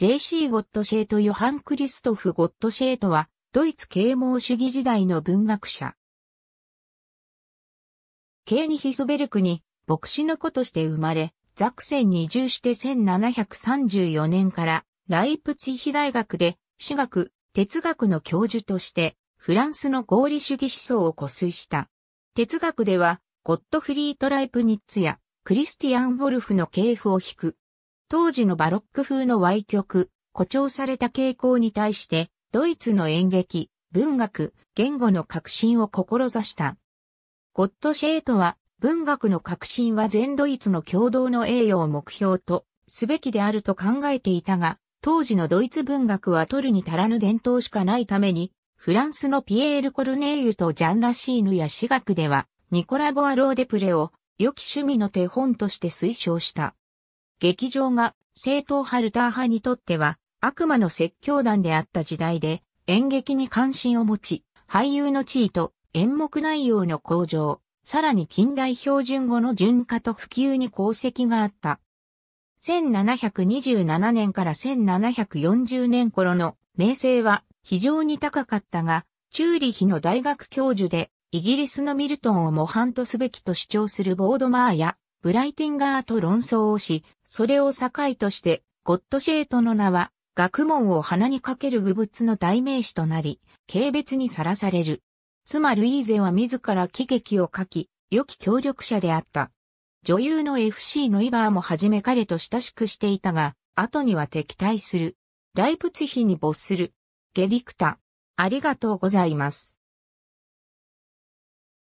JC ゴットシェート・ヨハン・クリストフ・ゴットシェートは、ドイツ啓蒙主義時代の文学者。ケーニヒスベルクに、牧師の子として生まれ、ザクセンに移住して1734年から、ライプツィヒ大学で、私学、哲学の教授として、フランスの合理主義思想を固推した。哲学では、ゴットフリート・ライプニッツや、クリスティアン・ウォルフの系譜を引く、当時のバロック風の歪曲、誇張された傾向に対して、ドイツの演劇、文学、言語の革新を志した。ゴッドシェートは、文学の革新は全ドイツの共同の栄誉を目標とすべきであると考えていたが、当時のドイツ文学は取るに足らぬ伝統しかないために、フランスのピエール・コルネーユとジャン・ラシーヌや私学では、ニコラ・ボアロー・デプレを良き趣味の手本として推奨した。劇場が正統ハルター派にとっては悪魔の説教団であった時代で演劇に関心を持ち、俳優の地位と演目内容の向上、さらに近代標準語の順化と普及に功績があった。1727年から1740年頃の名声は非常に高かったが、チューリヒの大学教授でイギリスのミルトンを模範とすべきと主張するボードマーやブライティンガーと論争をし、それを境として、ゴッドシェートの名は、学問を鼻にかける愚物の代名詞となり、軽蔑にさらされる。妻ルイーゼは自ら喜劇を書き、良き協力者であった。女優の FC のイバーも初め彼と親しくしていたが、後には敵対する。ライプツヒに没する。ゲディクタ。ありがとうございます。